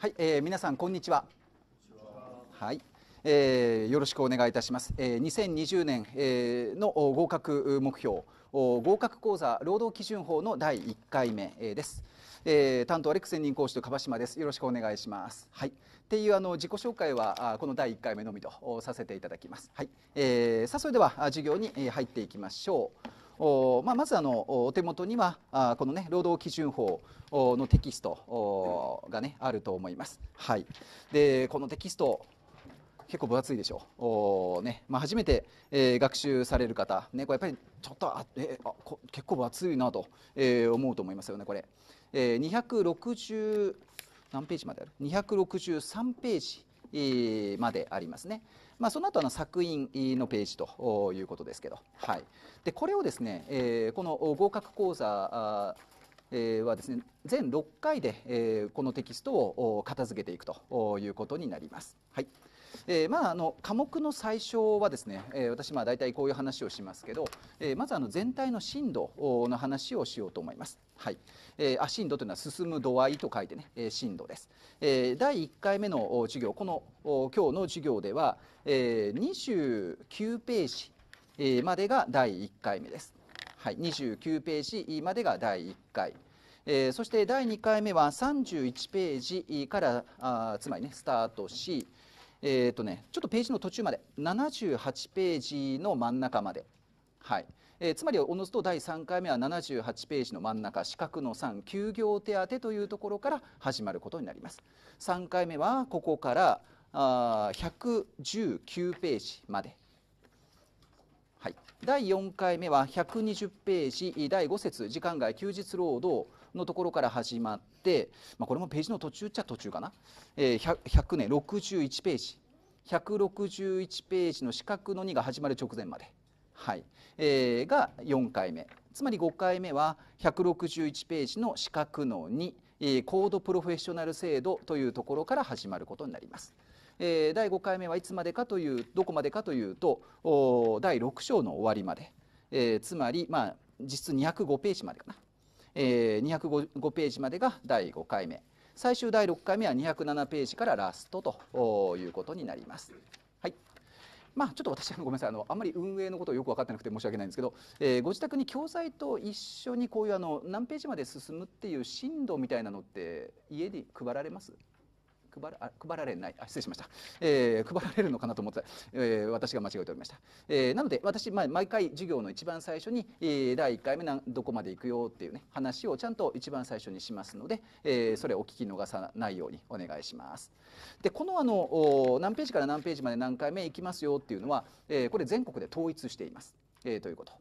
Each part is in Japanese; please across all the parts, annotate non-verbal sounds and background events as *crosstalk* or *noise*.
はい、えー、皆さんこんにちは。はい。えー、よろしくお願いいたします。えー、2020年、えー、の合格目標お合格講座労働基準法の第1回目、えー、です。えー、担当はレク専任講師と樺島です。よろしくお願いします。はい。っていうあの自己紹介はあこの第1回目のみとさせていただきます。はい。えー、さあそれでは授業に入っていきましょう。まあ、まずあのお手元にはあこの、ね、労働基準法のテキストが、ね、あると思います。はい、でこのテキスト結構分厚いでしょう、おねまあ、初めて、えー、学習される方、ね、これやっぱりちょっとあ、えー、あこ結構分厚いなと、えー、思うと思いますよね、これ。えー、260何ページまである263ページ、えー、までありますね。まあ、その後の作品のページということですけど、はい、でこれをですね、えー、この合格講座えはですね全6回で、えこのテキストを片付けていくということになります。はいえー、まあ、あの科目の最初はですね、えー、私まあ大体こういう話をしますけど、えー、まずあの全体の震度の話をしようと思います。はい、えー、あ震度というのは進む度合いと書いてね、えー、震度です、えー、第1回目の授業この今日の授業では、えー、29ページ、えまでが第1回目です、はい、29ページまでが第1回えー、そして第2回目は31ページからあつまりねスタートし、えっ、ー、とね、ちょっとページの途中まで78ページの真ん中まで。はいえー、つまりおのずと第3回目は78ページの真ん中四角の3休業手当というところから始まることになります3回目はここからあ119ページまで、はい、第4回目は120ページ第5節時間外休日労働のところから始まって、まあ、これもページの途中っちゃ途中かな、えー、100, 1年61ページ161ページの四角の2が始まる直前まで、はいえー、が4回目つまり5回目は161ページの四角の2、えー、コードプロフェッショナル制度というところから始まることになります。え第5回目はいつまでかというどこまでかというと第6章の終わりまで、えー、つまり、まあ、実質205ページまでかなえ205ページまでが第5回目最終第6回目は207ページからラストということになります。はいまあ、ちょっと私はごめんなさいあのあんまり運営のことをよく分かってなくて申し訳ないんですけど、えー、ご自宅に教材と一緒にこういうあの何ページまで進むっていう進度みたいなのって家に配られます配ら配られないあ失礼しました、えー、配られるのかなと思った、えー、私が間違えておりました、えー、なので私、まあ、毎回授業の一番最初に、えー、第1回目どこまで行くよっていうね話をちゃんと一番最初にしますので、えー、それをお聞き逃さないようにお願いしますでこのあの何ページから何ページまで何回目行きますよっていうのは、えー、これ全国で統一しています、えー、ということ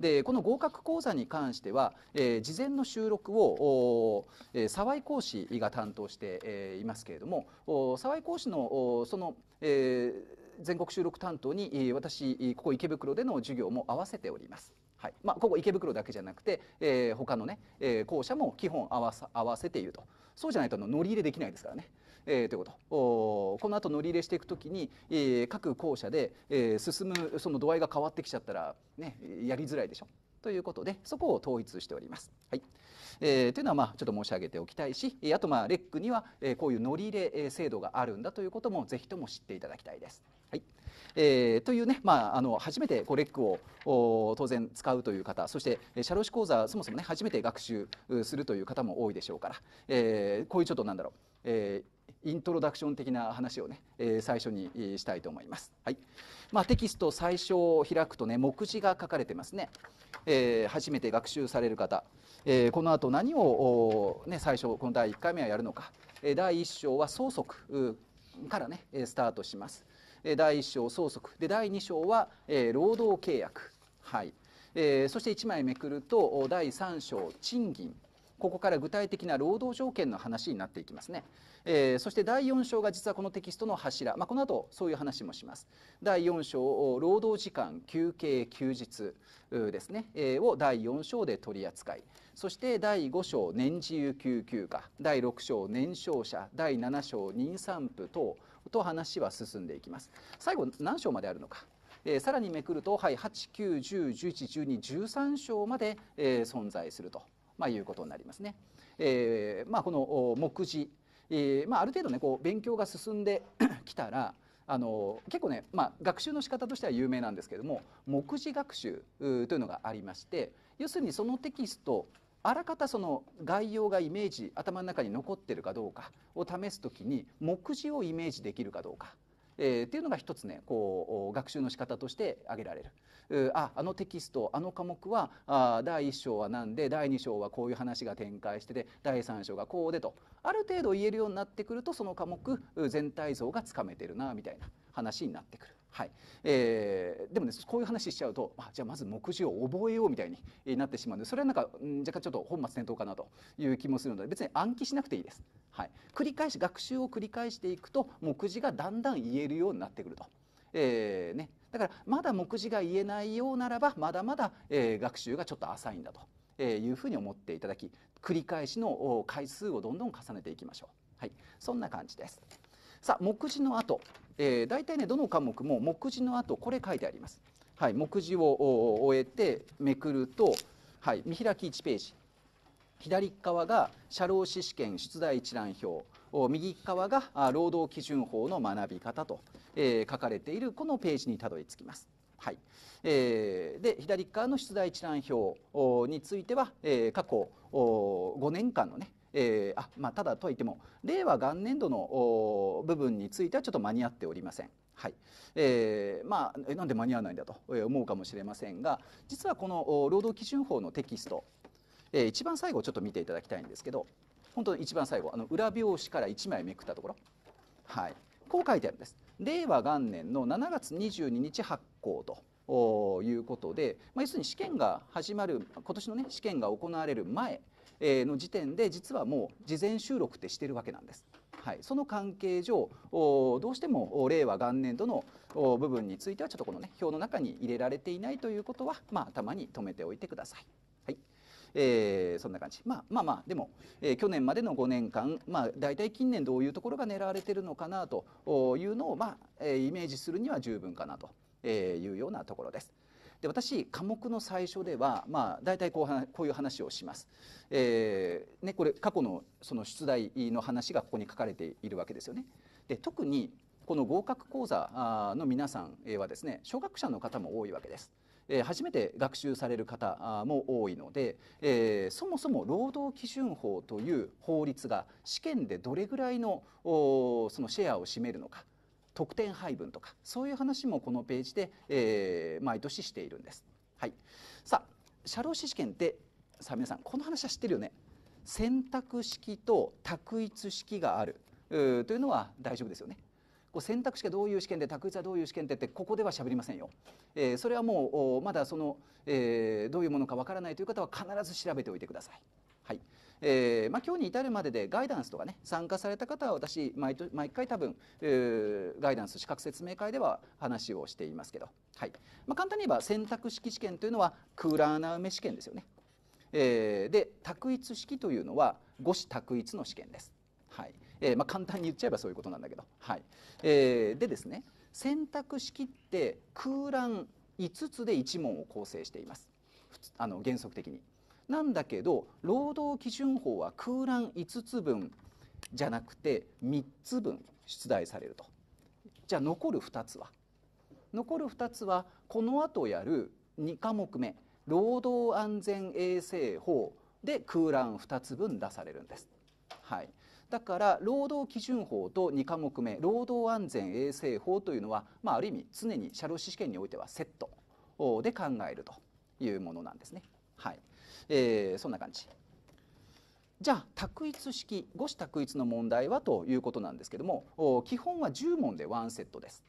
でこの合格講座に関しては、えー、事前の収録を、え沢井講師が担当して、えー、いますけれども沢井講師のその、えー、全国収録担当に私ここ池袋での授業も合わせております。はいまあ、ここ池袋だけじゃなくて、えー、他のね、えー、校舎も基本合わせているとそうじゃないと乗り入れできないですからね。えー、ということこの後乗り入れしていくときに、えー、各校舎で、えー、進むその度合いが変わってきちゃったら、ね、やりづらいでしょということでそこを統一しております。はいえー、というのはまあちょっと申し上げておきたいしあとまあレックには、えー、こういう乗り入れ制度があるんだということもぜひとも知っていただきたいです。はいえー、というね、まあ、あの初めてこうレックを当然使うという方そして社労士講座そもそもね初めて学習するという方も多いでしょうから、えー、こういうちょっとなんだろう、えーイントロダクション的な話をね、えー、最初にしたいと思います。はいまあ、テキスト最初を開くとね目次が書かれてますね。えー、初めて学習される方、えー、この後何を、ね、最初この第1回目はやるのか、え第1章は相続からねスタートします。え第1章相続で第2章は、え労働契約、はいえー、そして1枚めくると第3章賃金ここから具体的な労働条件の話になっていきますね。えー、そして第4章が実はこのテキストの柱、まあ、この後そういう話もします第4章労働時間休憩休日ですね、えー、を第4章で取り扱いそして第5章年次有給休暇第6章年少者第7章妊産婦等と話は進んでいきます最後何章まであるのかえー、さらにめくると、はい、8、9、10、11、12、13章まで、えー、存在すると、まあ、いうことになりますね。えーまあ、この目次えーまあ、ある程度ねこう勉強が進んで *coughs* きたらあの結構ね、まあ、学習の仕方としては有名なんですけども目次学習というのがありまして要するにそのテキストあらかたその概要がイメージ頭の中に残ってるかどうかを試す時に目次をイメージできるかどうかえー、っていうのが一つねこう学習の仕方として挙げられる。ああのテキストあの科目はあ第1章は何で第2章はこういう話が展開してて第3章がこうでとある程度言えるようになってくるとその科目全体像がつかめてるなみたいな話になってくる。はいえー、でもねこういう話しちゃうとあじゃあまず目次を覚えようみたいになってしまうのでそれはなんか若干ちょっと本末転倒かなという気もするので別に暗記しなくていいです。はい、繰り返し学習を繰り返していくと目次がだんだん言えるようになってくると。えーね、だからまだ目次が言えないようならばまだまだ、えー、学習がちょっと浅いんだと、えいうふうに思っていただき繰り返しの回数をどんどん重ねていきましょう。はい、そんな感じです。さあ目次の後えー、大体ねどの科目も目次の後これ書いてあります。はい、目次を終えてめくると、はい、見開き1ページ左側が社労士試験出題一覧表右側が労働基準法の学び方と、えー、書かれているこのページにたどり着きます。はいえー、で左側の出題一覧表については、えー、過去5年間の、ね、えー、あまあ、ただとはいっても令和元年度の部分についてはちょっと間に合っておりません。はいえーまあ、なんで間に合わないんだと思うかもしれませんが実はこの労働基準法のテキスト、えー、一番最後ちょっと見ていただきたいんですけど本当に一番最後あの裏表紙から1枚めくったところ、はい、こう書いてあるんです。令和元年の7月22日発行ということで、まあ、要するに試験が始まる今年の、ね、試験が行われる前えの時点で実はもう事前収録ってしてるわけなんです。はい、その関係上どうしても令和元年度の部分についてはちょっとこのね表の中に入れられていないということは、まあ、頭に留めておいてください。はいえー、そんな感じ、まあ、まあまあでも、えー、去年までの5年間、まあ、大体近年どういうところが狙われているのかなというのを、まあえー、イメージするには十分かなというようなところです。で私科目の最初では、まあ、大体こうこういう話をします、えーね、これ過去のその出題の話がここに書かれているわけですよね。で特にこの合格講座の皆さんはですね初学者の方も多いわけです。えー、初めて学習される方も多いので、えー、そもそも労働基準法という法律が試験でどれぐらいのそのシェアを占めるのか得点配分とかそういう話もこのページで、えー、毎年しているんです。はい、さあ社労士試験ってさあ皆さんこの話は知ってるよね選択式と択一式があるというのは大丈夫ですよね。こう選択肢がどういう試験で択一はどういう試験ってってここではしゃべりませんよ。えー、それはもうまだその、えー、どういうものかわからないという方は必ず調べておいてください。えー、まあ、今日に至るまででガイダンスとかね参加された方は私毎毎回多分、えー、ガイダンス資格説明会では話をしていますけど、はいまあ、簡単に言えば選択式試験というのはクーラー穴埋め試験ですよね。えー、で択一式というのは五子択一の試験です。はいえーまあ、簡単に言っちゃえばそういうことなんだけど、はいえー、でですね選択式って空欄5つで1問を構成していますあの原則的に。なんだけど労働基準法は空欄5つ分じゃなくて3つ分出題されるとじゃあ残る2つは残る2つはこの後やる2科目目労働安全衛生法で空欄2つ分出されるんです。はい、だから労働基準法と2科目目労働安全衛生法というのは、まあ、ある意味常に社労士試験においてはセットで考えるというものなんですね。はい、えー、そんな感じ。じゃあ択一式五子択一の問題はということなんですけども基本は10問で1セットです。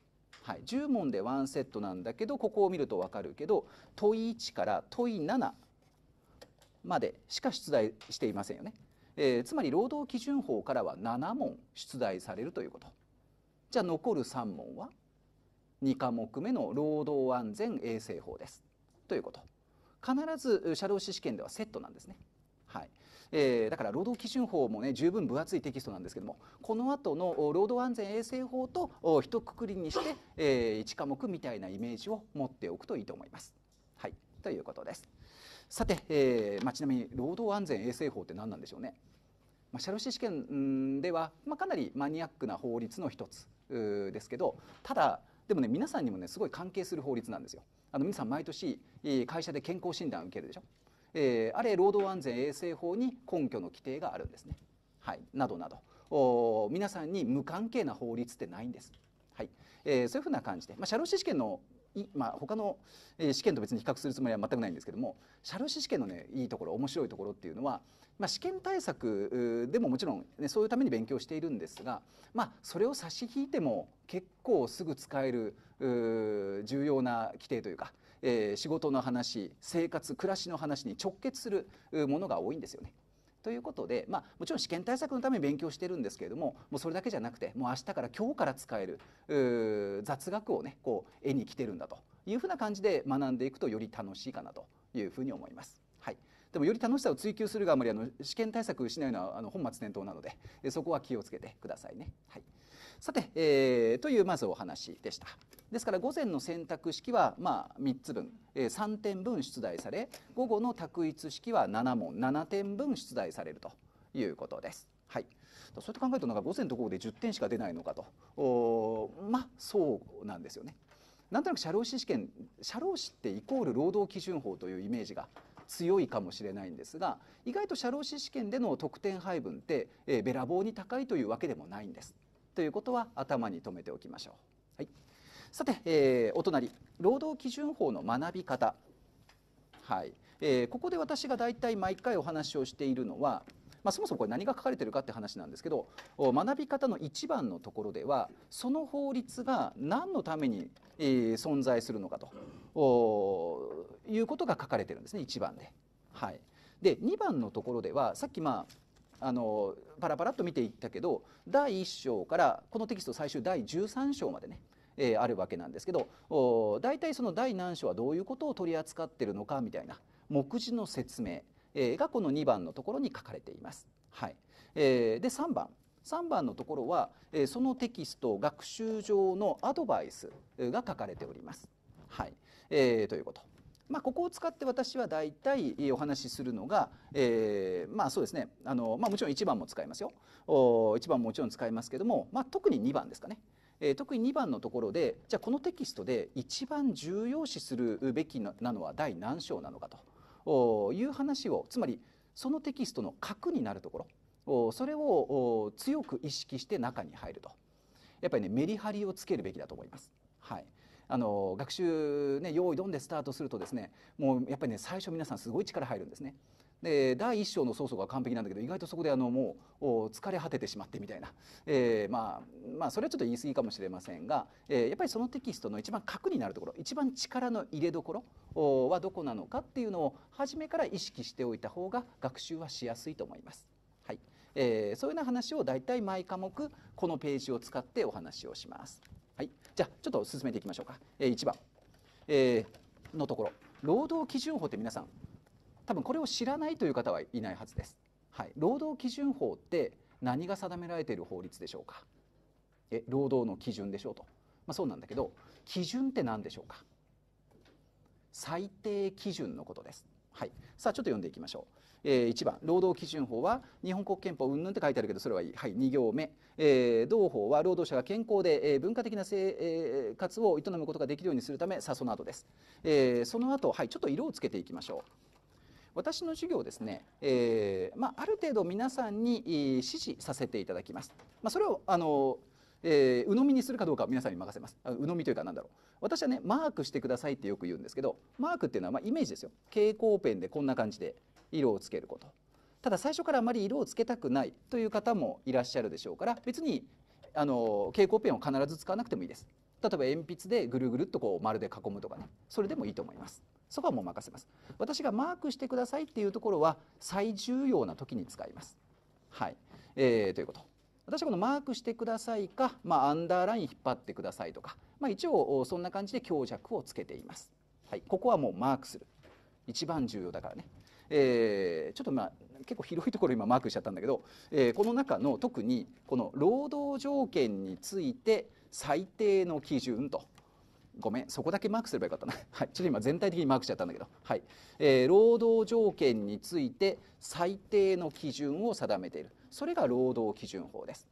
はい、10問で1セットなんだけどここを見ると分かるけど問1から問7までしか出題していませんよね。えー、つまり労働基準法からは7問出題されるということ。じゃあ残る3問は2科目目の労働安全衛生法です。ということ。必ず社労士試験ではセットなんですね。はいえー、だから労働基準法もね十分分厚いテキストなんですけどもこの後の労働安全衛生法と一括りにして、えー、1科目みたいなイメージを持っておくといいと思います。はい、ということです。さて、えーまあ、ちなみに労働安全衛生法って何なんでしょうね。まあ、社労士試験では、まあ、かなりマニアックな法律の一つですけどただでもね皆さんにもねすごい関係する法律なんですよ。あの皆さん毎年会社で健康診断を受けるでしょ、えー、あれ労働安全衛生法に根拠の規定があるんですね、はい、などなどお皆さんに無関係な法律ってないんです。はいえー、そういうふうな感じで、まあ、社労士試験のまあ、他の試験と別に比較するつもりは全くないんですけどもシャルシ試験のねいいところ面白いところっていうのは、まあ、試験対策でももちろん、ね、そういうために勉強しているんですが、まあ、それを差し引いても結構すぐ使える重要な規定というか、えー、仕事の話生活暮らしの話に直結するものが多いんですよね。ということで、まあ、もちろん試験対策のために勉強してるんですけれどももうそれだけじゃなくてもう明日から今日から使える雑学をねこう絵に来てるんだというふうな感じで学んでいくとより楽しいかなというふうに思います。はい、でもより楽しさを追求するがあまりあの試験対策しないのはあの本末転倒なのでそこは気をつけてくださいね。はいさて、えー、というまずお話でした。ですから午前の選択式はまあ3つ分、えー、3点分出題され午後の択一式は7問7点分出題されるということです。はい、そうやって考えるとなんか午前と午後で10点しか出ないのかとおまあそうなんですよね。なんとなく社労士試験社労士ってイコール労働基準法というイメージが強いかもしれないんですが意外と社労士試験での得点配分って、えー、べらぼうに高いというわけでもないんです。ということは頭に留めておきましょう。はい、さて、えー、お隣労働基準法の学び方、はいえー、ここで私が大体毎回お話をしているのは、まあ、そもそもこれ何が書かれてるかって話なんですけど学び方の1番のところではその法律が何のために、えー、存在するのかということが書かれてるんですね1番で。はい、で2番のところではさっきまああのパラパラっと見ていったけど第1章からこのテキスト最終第13章までねえー、あるわけなんですけど大体その第何章はどういうことを取り扱ってるのかみたいな目次の説明、えー、がこの2番のところに書かれています。はいえー、で3番3番のところは、えー、そのテキスト学習上のアドバイスが書かれております。はいえー、ということ。まあ、ここを使って私は大体お話しするのが、えー、まあそうですねあの、まあ、もちろん1番も使いますよ1番ももちろん使いますけども、まあ、特に2番ですかね。えー、特に2番のところでじゃあこのテキストで一番重要視するべきなのは第何章なのかという話をつまりそのテキストの核になるところそれを強く意識して中に入るとやっぱりねメリハリをつけるべきだと思います。はい、あの学習ね用意どんでスタートするとですねもうやっぱりね最初皆さんすごい力入るんですね。で第1章の曹操が完璧なんだけど意外とそこであのもう疲れ果ててしまってみたいな、えー、まあ、まあそれはちょっと言い過ぎかもしれませんが、えー、やっぱりそのテキストの一番核になるところ一番力の入れどころはどこなのかっていうのを初めから意識しておいた方が学習はしやすいと思います。はいえー、そういうような話を大体毎科目このページを使ってお話をします。はい、じゃあちょっと進めていきましょうか、えー、1番、えー、のところ労働基準法って皆さん多分これを知らないという方はいないはずです、はい、労働基準法って何が定められている法律でしょうかえ労働の基準でしょうと、まあ、そうなんだけど基準って何でしょうか最低基準のことですはい、さあちょっと読んでいきましょう、えー、1番労働基準法は日本国憲法云々って書いてあるけどそれはいい、はい、2行目、えー、同法は労働者が健康で、えー、文化的な生、活を営むことができるようにするためさその後です、えー、その後、はい、ちょっと色をつけていきましょう私の授業ですね、えーまあ、ある程度皆さんに、指示させていただきます、まあ、それをあの、えー、鵜呑みにするかどうかは皆さんに任せます鵜呑みというか何だろう、私はねマークしてくださいってよく言うんですけどマークっていうのはまイメージですよ蛍光ペンでこんな感じで色をつけることただ最初からあまり色をつけたくないという方もいらっしゃるでしょうから別にあの蛍光ペンを必ず使わなくてもいいです例えば鉛筆でぐるぐるっとこう丸で囲むとかねそれでもいいと思いますそこはもう任せます私がマークしてくださいっていうところは最重要な時に使いますはい、えー、ということ私はこのマークしてくださいか、まあ、アンダーライン引っ張ってくださいとか、まあ、一応そんな感じで強弱をつけています、はい、ここはもうマークする一番重要だからね、えー、ちょっとまあ結構広いところ今マークしちゃったんだけど、えー、この中の特にこの労働条件について最低の基準とごめんそこだけマークすればよかったな、*laughs* はい、ちょっと今全体的にマークしちゃったんだけど、はいえー、労働条件について最低の基準を定めているそれが労働基準法です。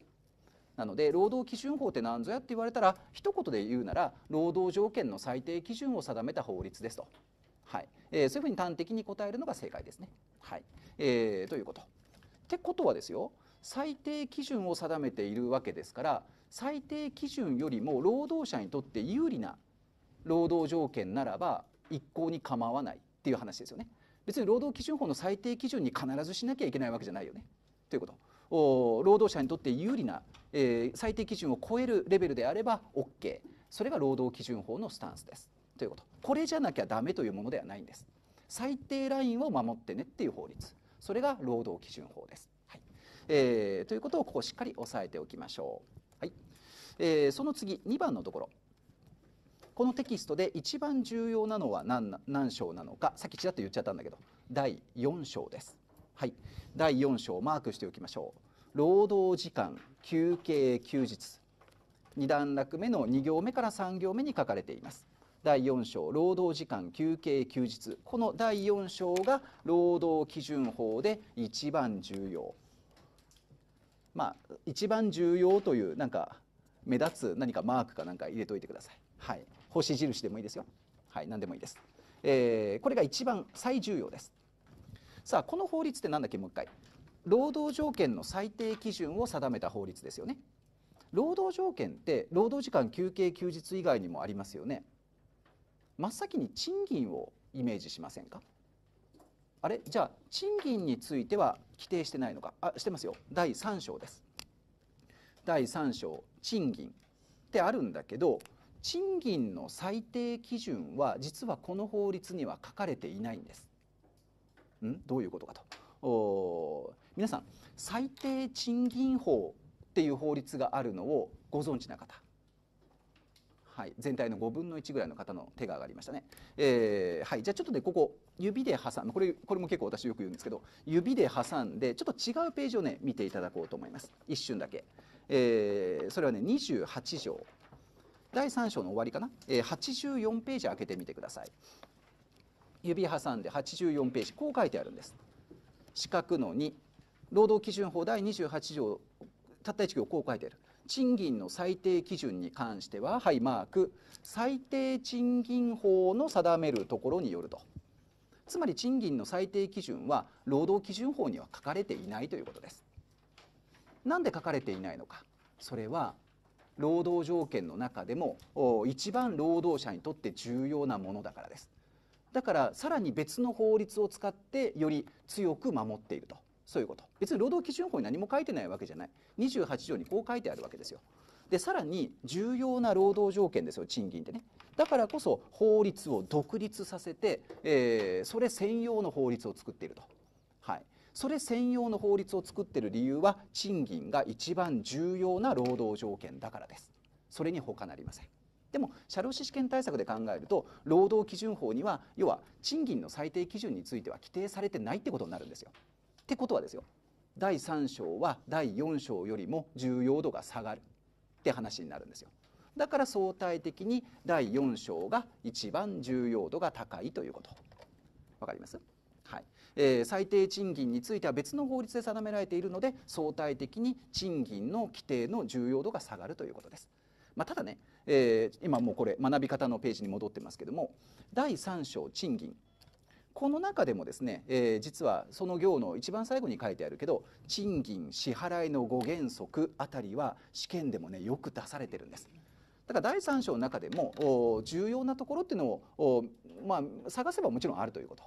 なので労働基準法って何ぞやって言われたら一言で言うなら労働条件の最低基準を定めた法律ですと、はいえー、そういうふうに端的に答えるのが正解ですね。はいえー、ということ。ってことはですよ最低基準を定めているわけですから最低基準よりも労働者にとって有利な労働条件ならば一向に構わないっていう話ですよね。別に労働基準法の最低基準に必ずしなきゃいけないわけじゃないよね。ということ。労働者にとって有利な、えー、最低基準を超えるレベルであれば OK それが労働基準法のスタンスですということこれじゃなきゃダメというものではないんです最低ラインを守ってねっていう法律それが労働基準法です、はいえー、ということをここしっかり押さえておきましょう、はいえー、その次2番のところこのテキストで一番重要なのは何何章なのかさっきちらっと言っちゃったんだけど第4章です。はい、第4章マークしておきましょう。労働時間休憩休日2段落目の2行目から3行目に書かれています。第4章労働時間休憩休日この第4章が労働基準法で一番重要まあ一番重要というなんか目立つ何かマークかなんか入れといてください。はい、星印でもいいですよ。はい、何でもいいです。えー、これが一番最重要です。さあ、この法律って何だっけ、もう一回。労働条件の最低基準を定めた法律ですよね。労働条件って労働時間休憩休日以外にもありますよね。真っ先に賃金をイメージしませんかあれじゃあ賃金については規定してないのかあしてますよ第3章です。第3章賃金ってあるんだけど賃金の最低基準は実はこの法律には書かれていないんです。んどういうことかと皆さん最低賃金法っていう法律があるのをご存知な方、はい、全体の5分の1ぐらいの方の手が上がりましたね、えー、はい、じゃあちょっとねここ指で挟むこれこれも結構私よく言うんですけど指で挟んでちょっと違うページをね見ていただこうと思います一瞬だけ、えー、それはね28条第3章の終わりかな、え84ページ開けてみてください指挟んで84ページこう書いてあるんです四角の2労働基準法第28条たった1行こう書いてある賃金の最低基準に関してははいマーク最低賃金法の定めるところによるとつまり賃金の最低基準は労働基準法には書かれていないということです。なんで書かれていないのかそれは労働条件の中でも一番労働者にとって重要なものだからですだからさらに別の法律を使ってより強く守っているとそういうこと別に労働基準法に何も書いてないわけじゃない28条にこう書いてあるわけですよでさらに重要な労働条件ですよ賃金ってねだからこそ法律を独立させて、えー、それ専用の法律を作っているとそれ専用の法律を作っている理由は賃金が一番重要な労働条件だからですそれに他なりませんでも社労士試験対策で考えると労働基準法には要は賃金の最低基準については規定されてないってことになるんですよ。ってことはですよ第3章は第4章よりも重要度が下がるって話になるんですよ。だから相対的に第4章が一番重要度が高いということ。わかりますえー、最低賃金については別の法律で定められているので相対的に賃金の規定の重要度が下がるということです。まあ、ただね、えー、今もうこれ学び方のページに戻ってますけども第3章賃金この中でもですね、えー、実はその行の一番最後に書いてあるけど賃金支払いの5原則あたりは試験でもねよく出されてるんです。だから第3章の中でも重要なところっていうのを、まあ、探せばもちろんあるということ。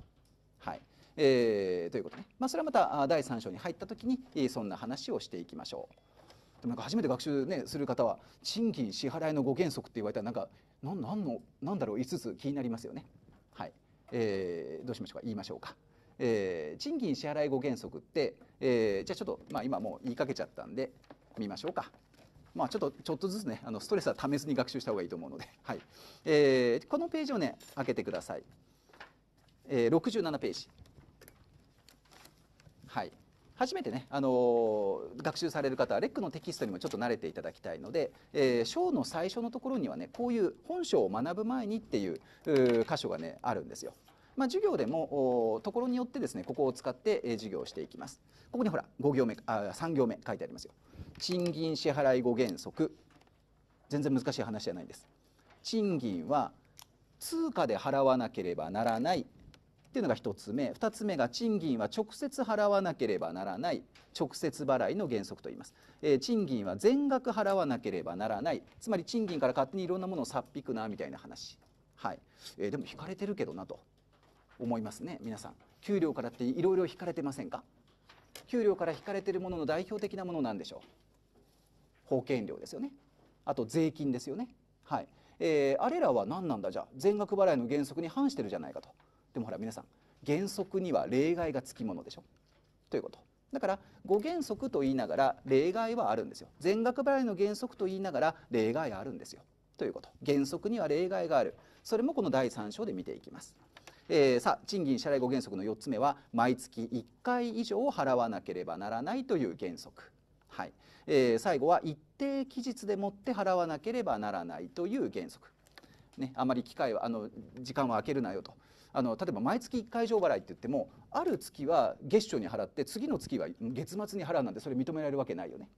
はい、えー、ということね、まあ、それはまた第3章に入った時に、えそんな話をしていきましょう。でもなんか初めて学習、ね、する方は賃金支払いの5原則って言われたらなんか何の何だろう5つ気になりますよね。はいえー、どうしましょうか言いましょうか。えー、賃金支払い5原則って、えー、じゃあちょっと、まあ、今もう言いかけちゃったんで見ましょうか。まあ、ちょっとちょっとずつねあのストレスはためずに学習した方がいいと思うので、はいえー、このページをね開けてください、えー、67ページはい、初めてね、あのー、学習される方はレックのテキストにもちょっと慣れていただきたいので、えー、章の最初のところにはねこういう本章を学ぶ前にっていう箇所がねあるんですよ。まあ、授業でもところによってですねここを使って、えー、授業をしていきます。ここにほら5行目あ3行目書いてありますよ。賃金支払い5原則全然難しい話じゃないんです。賃金は通貨で払わなければならないっていうのが1つ目2つ目が賃金は直接払わなければならない直接払いの原則と言います、えー、賃金は全額払わなければならないつまり賃金から勝手にいろんなものをさっぴくなみたいな話、はいえー、でも引かれてるけどなと思いますね皆さん給料からっていろいろ引かれてませんか給料から引かれてるものの代表的なものなんでしょう保険料ですよねあと税金ですよねはい、えー、あれらは何なんだじゃあ全額払いの原則に反してるじゃないかとでもほら皆さん原則には例外がつきものでしょということだから5原則と言いながら例外はあるんですよ全額払いの原則と言いながら例外あるんですよということ原則には例外があるそれもこの第3章で見ていきます、えー、さあ賃金支払い5原則の4つ目は毎月1回以上払わなければならないという原則はいえー、最後は一定期日でもって払わなければならないという原則、ね、あまり機会はあの時間は空けるなよとあの例えば毎月1回以上払いって言ってもある月は月初に払って次の月は月末に払うなんてそれ認められるわけないよね。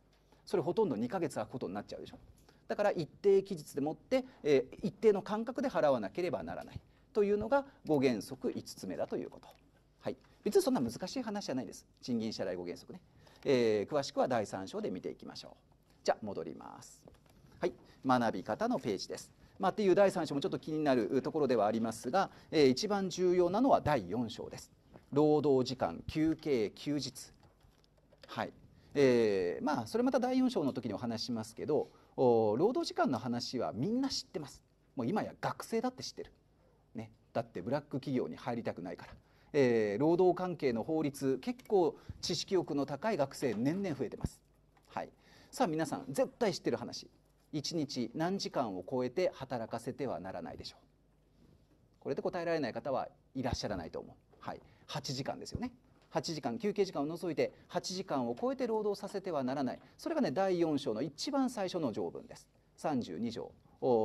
それほとんど2ヶ月空くことになっちゃうでしょ。だから一定期日でもって、えー、一定の間隔で払わなければならないというのが5原則5つ目だということ。はい、別にそんな難しい話じゃないです。賃金支払い5原則ね。えー、詳しくは第3章で見ていきましょう。じゃ戻ります。はい、学び方のページです。まあ、っていう第3章もちょっと気になるところではありますが、えー、一番重要なのは第4章です労働時間休憩休日はいえー、まあそれまた第4章の時にお話しますけど労働時間の話はみんな知ってますもう今や学生だって知ってる、ね、だってブラック企業に入りたくないから、えー、労働関係の法律結構知識欲の高い学生年々増えてますはいさあ皆さん絶対知ってる話1日何時間を超えて働かせてはならないでしょうこれで答えられない方はいらっしゃらないと思う、はい、8時間ですよね8時間休憩時間を除いて8時間を超えて労働させてはならないそれがね第4章の一番最初の条文です32条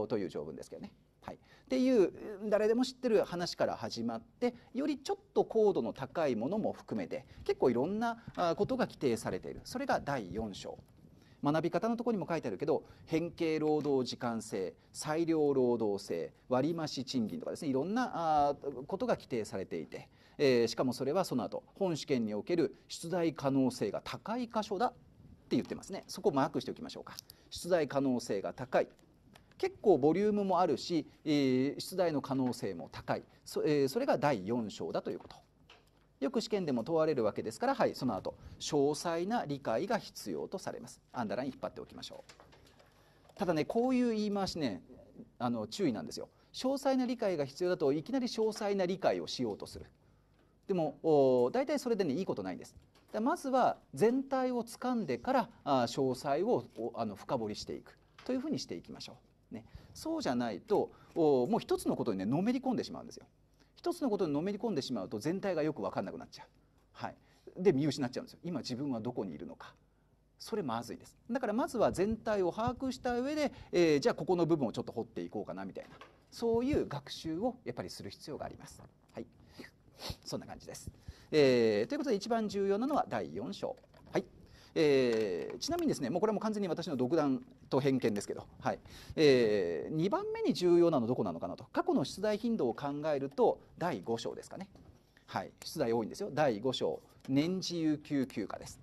という条文ですけどね。はい、っていう誰でも知ってる話から始まってよりちょっと高度の高いものも含めて結構いろんなことが規定されているそれが第4章学び方のとこにも書いてあるけど変形労働時間制裁量労働制割増賃金とかですねいろんなことが規定されていて、えー、しかもそれはその後本試験における出題可能性が高い箇所だって言ってますねそこをマークしておきましょうか出題可能性が高い結構ボリュームもあるし、えー、出題の可能性も高いそえー、えそれが第4章だということよく試験でも問われるわけですから、はい、その後詳細な理解が必要とされますアンダーライン引っ張っておきましょうただねこういう言い回しねあの注意なんですよ詳細な理解が必要だといきなり詳細な理解をしようとするでも大体それでねいいことないんですだまずは全体をつかんでからあ詳細をあの深掘りしていくというふうにしていきましょう、ね、そうじゃないともう一つのことにねのめり込んでしまうんですよ一つのことにのめり込んでしまうと全体がよく分かんなくなっちゃう、はい、で見失っちゃうんですよ今自分はどこにいるのかそれまずいですだからまずは全体を把握した上で、えー、じゃあここの部分をちょっと掘っていこうかなみたいなそういう学習をやっぱりする必要があります。はいそんな感じです、えー、ということで一番重要なのは第4章えー、ちなみにですねもうこれも完全に私の独断と偏見ですけど、はいえー、2番目に重要なのどこなのかなと過去の出題頻度を考えると第5章ですかね、はい、出題多いんですよ第5章年次有給休暇です。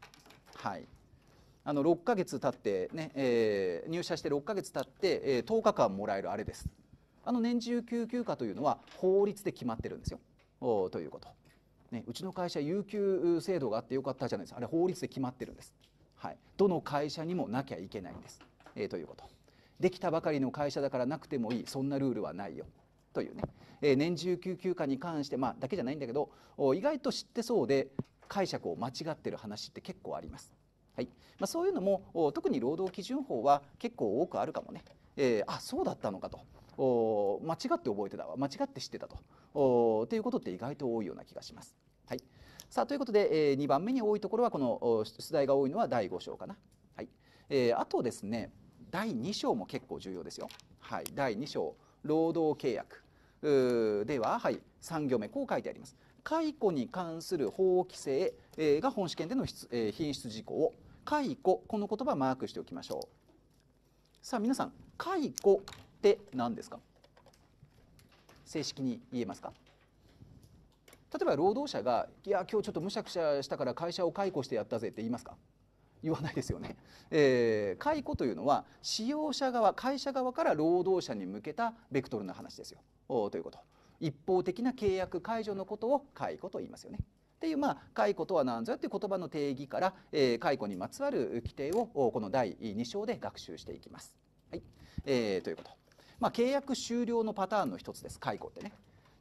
はいあの6ヶ月経ってね、えー、入社して6ヶ月経って、えー、10日間もらえるあれですあの年次有給休暇というのは法律で決まってるんですよということね、うちの会社有給制度があってよかったじゃないですかあれ法律で決まってるんです、はい、どの会社にもなきゃいけないんです、えー、ということできたばかりの会社だからなくてもいいそんなルールはないよというね、えー、年中休休暇に関して、まあ、だけじゃないんだけど意外と知ってそうで解釈を間違ってる話って結構あります、はいまあ、そういうのも特に労働基準法は結構多くあるかもね、えー、あそうだったのかとお間違って覚えてたわ間違って知ってたとおっていうことって意外と多いような気がします。はい、さあということで、えー、2番目に多いところはこの出題が多いのは第5章かな。はいえー、あとですね第2章も結構重要ですよ。はい、第2章労働契約では、はい、3行目こう書いてあります。解雇に関する法規制、えが本試験での質、えー、品質事項を解雇この言葉マークしておきましょう。さあ皆さん解雇って何ですか正式に言えますか例えば労働者が「いや今日ちょっとむしゃくしゃしたから会社を解雇してやったぜ」って言いますか言わないですよね、えー、解雇というのは使用者側会社側から労働者に向けたベクトルの話ですよということ一方的な契約解除のことを解雇と言いますよねっていうまあ解雇とは何ぞやっていう言葉の定義から、えー、解雇にまつわる規定をこの第2章で学習していきます。はいえー、ということ。まあ、契約終了のパターンの一つです解雇ってね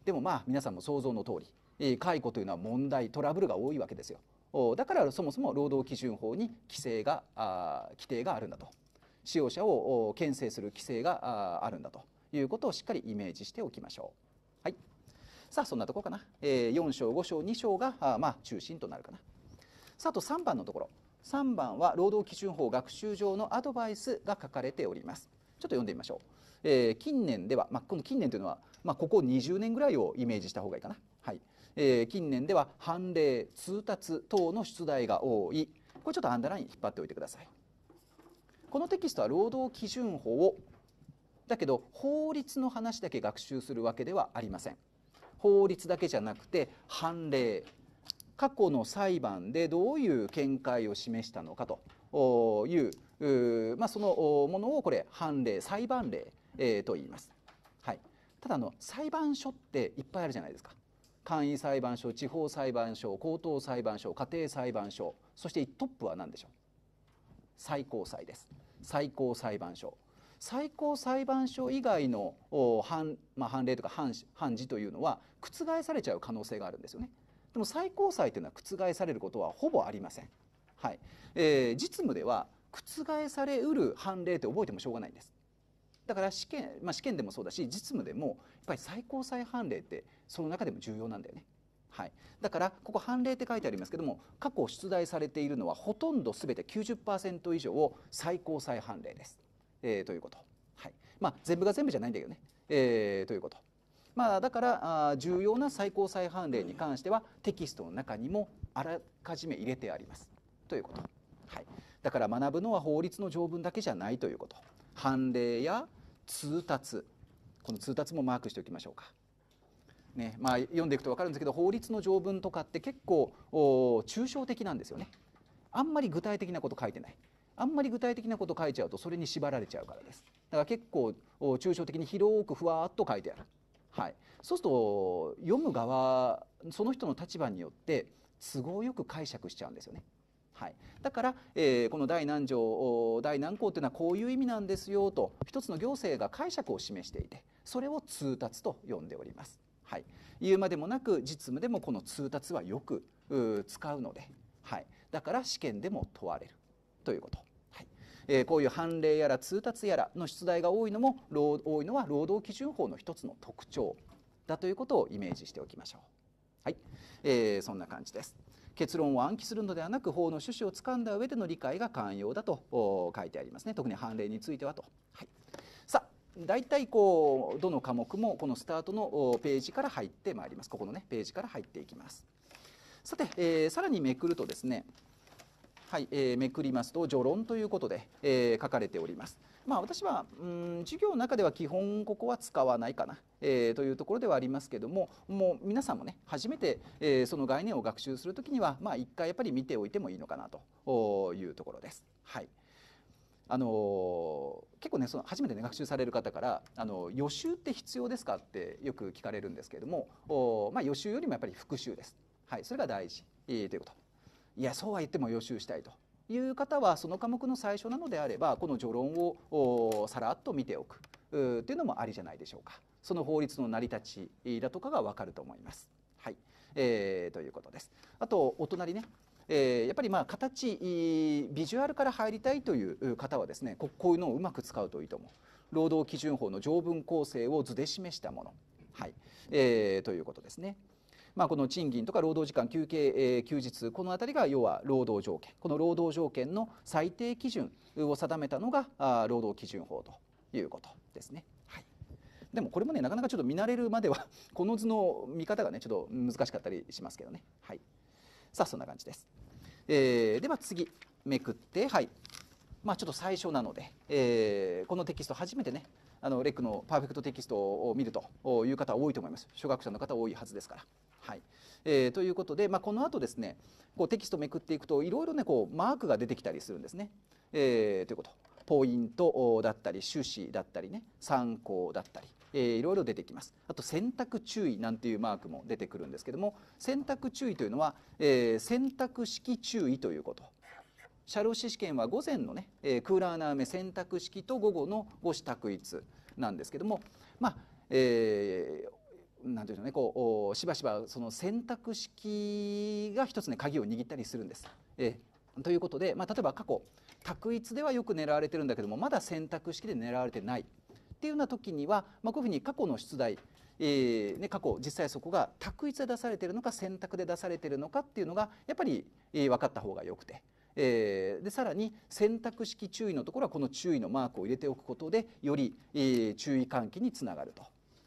でもまあ皆さんも想像の通り、え解雇というのは問題トラブルが多いわけですよだからそもそも労働基準法に規制があ規定があるんだと使用者を牽制する規制があるんだということをしっかりイメージしておきましょう。はい、さあそんなところかな、え4章5章2章があまあ中心となるかな。さああと3番のところ3番は労働基準法学習上のアドバイスが書かれております。ちょっと読んでみましょう。えー、近年では、まあ、この近年というのは、まあ、ここ20年ぐらいをイメージした方がいいかな。はいえー、近年では判例通達等の出題が多いこれちょっとアンダーライン引っ張っておいてください。このテキストは労働基準法をだけど法律の話だけ学習するわけではありません。法律だけじゃなくて判例過去の裁判でどういう見解を示したのかという、まあ、そのものをこれ判例裁判例えー、と言います。はい、ただの裁判所っていっぱいあるじゃないですか。簡易裁判所地方裁判所高等裁判所家庭裁判所そしてトップは何でしょう最高裁です最高裁判所最高裁判所以外の判,、まあ、判例とか判判事というのは覆されちゃう可能性があるんですよねでも最高裁というのは覆されることはほぼありません、はいえー、実務では覆されうる判例って覚えてもしょうがないんですだから試験、まあ、試験でもそうだし実務でもやっぱり最高裁判例ってその中でも重要なんだよね。はい、だからここ判例って書いてありますけども過去出題されているのはほとんど全て90%以上を最高裁判例です、えー、ということ、はいまあ、全部が全部じゃないんだけどね、えー、ということ、まあ、だからあ重要な最高裁判例に関してはテキストの中にもあらかじめ入れてありますということ、はい、だから学ぶのは法律の条文だけじゃないということ判例や通達この通達もマークしておきましょうか。ねまあ、読んでいくと分かるんですけど法律の条文とかって結構抽象的なんですよね。あんまり具体的なこと書いてない。あんまり具体的なこと書いちゃうとそれに縛られちゃうからです。だから結構抽象的に広くふわっと書いてある。はい、そうすると読む側その人の立場によって都合よく解釈しちゃうんですよね。はい、だから、えー、この第何条第何項っていうのはこういう意味なんですよと一つの行政が解釈を示していてそれを通達と呼んでおります。はい、言うまでもなく実務でもこの通達はよく使うので、はい、だから試験でも問われるということ。はいえー、こういう判例やら通達やらの出題が多いのも多いのは労働基準法の一つの特徴だということをイメージしておきましょう。はい、えー、そんな感じです。結論を暗記するのではなく法の趣旨をつかんだ上での理解が寛容だと書いてありますね特に判例についてはと。はい、さあ大体こうどの科目もこのスタートのページから入ってまいりますここのねページから入っていきます。さて、えー、さらにめくるとですねはい、えー、めくりますと序論ということで、えー、書かれております。まあ、私はうん授業の中では基本ここは使わないかな、えー、というところではありますけどももう皆さんもね初めて、えー、その概念を学習する時にはまあ回やっぱり見ておいてもいいのかなというところです。はいあのー、結構ねその初めて、ね、学習される方からあの予習って必要ですかってよく聞かれるんですけれどもお、まあ、予習よりもやっぱり復習です、はい、それが大事、えー、ということいやそうは言っても予習したいという方はその科目の最初なのであればこの序論をさらっと見ておくというのもありじゃないでしょうかその法律の成り立ちだとかが分かると思います。はいえー、ということです。あとお隣ねえー、やっぱりまあ形ビジュアルから入りたいという方はですねここういうのをうまく使うといいと思う労働基準法の条文構成を図で示したもの、はいえー、ということですね。まあ、この賃金とか労働時間休憩、えー、休日この辺りが要は労働条件この労働条件の最低基準を定めたのがあ労働基準法ということですね。はいでもこれもねなかなかちょっと見慣れるまでは *laughs* この図の見方がねちょっと難しかったりしますけどねはいさあそんな感じです、えー、では次めくってはいまあ、ちょっと最初なので、えー、このテキスト初めてねあのレックのパーフェクトテキストを見るという方は多いと思います初学者の方多いはずですから。はいえー、ということで、まあ、この後ですねこうテキストめくっていくといろいろねこうマークが出てきたりするんですね。えー、ということポイントだったり趣旨だったりね参考だったり、えいろいろ出てきますあと選択注意なんていうマークも出てくるんですけども選択注意というのは、えー、選択式注意ということ社労士試験は午前のね、えー、クーラーの雨選択式と午後の母子択一なんですけどもまあ、えーなんていうのね、こうしばしばその選択式が一つね鍵を握ったりするんです。えー、ということで、まあ、例えば過去択一ではよく狙われてるんだけどもまだ選択式で狙われてないっていうような時には、まあ、こういうふうに過去の出題、えーね、過去実際そこが択一で出されてるのか選択で出されてるのかっていうのがやっぱり、えー、分かった方がよくてえー、でさらに選択式注意のところはこの注意のマークを入れておくことでより、えー、注意喚起につながると、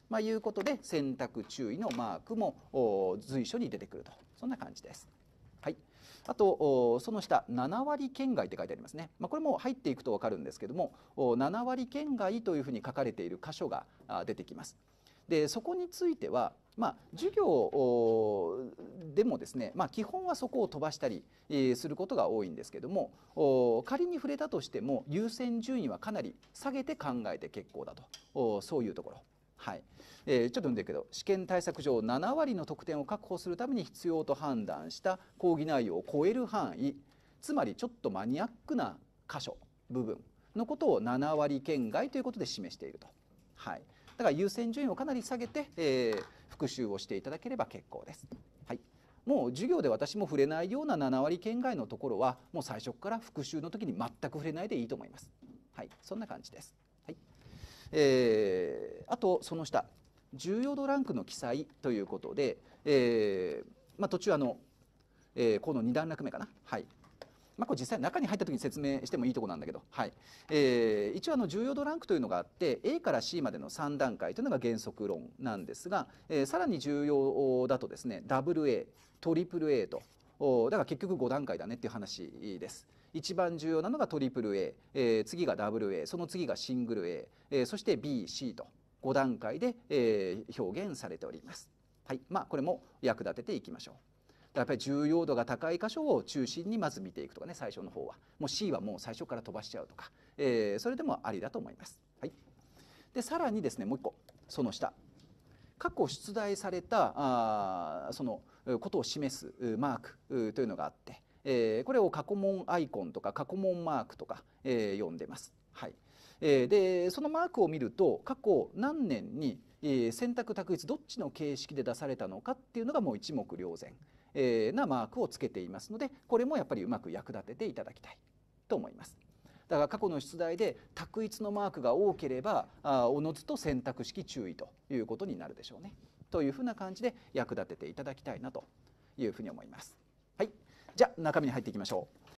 まあ、いうことで選択注意のマークも随所に出てくるとそんな感じです。はい、あとその下7割圏外って書いてありますね、まあ、これも入っていくと分かるんですけども7割圏外というふうに書かれている箇所が出てきます。でそこについてはまあ、授業でもですね、まあ、基本はそこを飛ばしたりすることが多いんですけども仮に触れたとしても優先順位はかなり下げて考えて結構だとそういうところ。はいえー、ちょっと読んでるけど試験対策上7割の得点を確保するために必要と判断した講義内容を超える範囲つまりちょっとマニアックな箇所部分のことを7割圏外ということで示していると。はいだから優先順位をかなり下げて、えー、復習をしていただければ結構です。はいもう授業で私も触れないような7割圏外のところはもう最初から復習の時に全く触れないでいいと思います。はい、そんな感じです。はいえー、あとその下重要度ランクの記載ということで、えーまあ、途中あの、えー、この2段落目かな、はいまあ、これ実際中に入った時に説明してもいいとこなんだけど、はいえー、一応あの重要度ランクというのがあって A から C までの3段階というのが原則論なんですが、えー、さらに重要だとですね AA トリプル A とだから結局5段階だねっていう話です。一番重要なのが AAA、えー、次が AA その次がシングル A、えー、そして BC と5段階で、えー、表現されております。はいまあ、これも役立てていきましょう。やっぱり重要度が高い箇所を中心にまず見ていくとかね最初の方はもう C はもう最初から飛ばしちゃうとか、えー、それでもありだと思います。はい、でさらにですねもう一個その下過去出題されたあそのことを示すマークというのがあって、えー、これを過去問アイコンとか過去問マークとか、えー、呼んでます。はいえでそのマークを見ると過去何年に選択択一どっちの形式で出されたのかっていうのがもう一目瞭然、えー、なマークをつけていますのでこれもやっぱりうまく役立てていただきたいと思います。だから過去の出題で択一のマークが多ければおのずと選択式注意ということになるでしょうね。というふうな感じで役立てていただきたいなというふうに思います。はい、じゃ中身に入っていきましょう。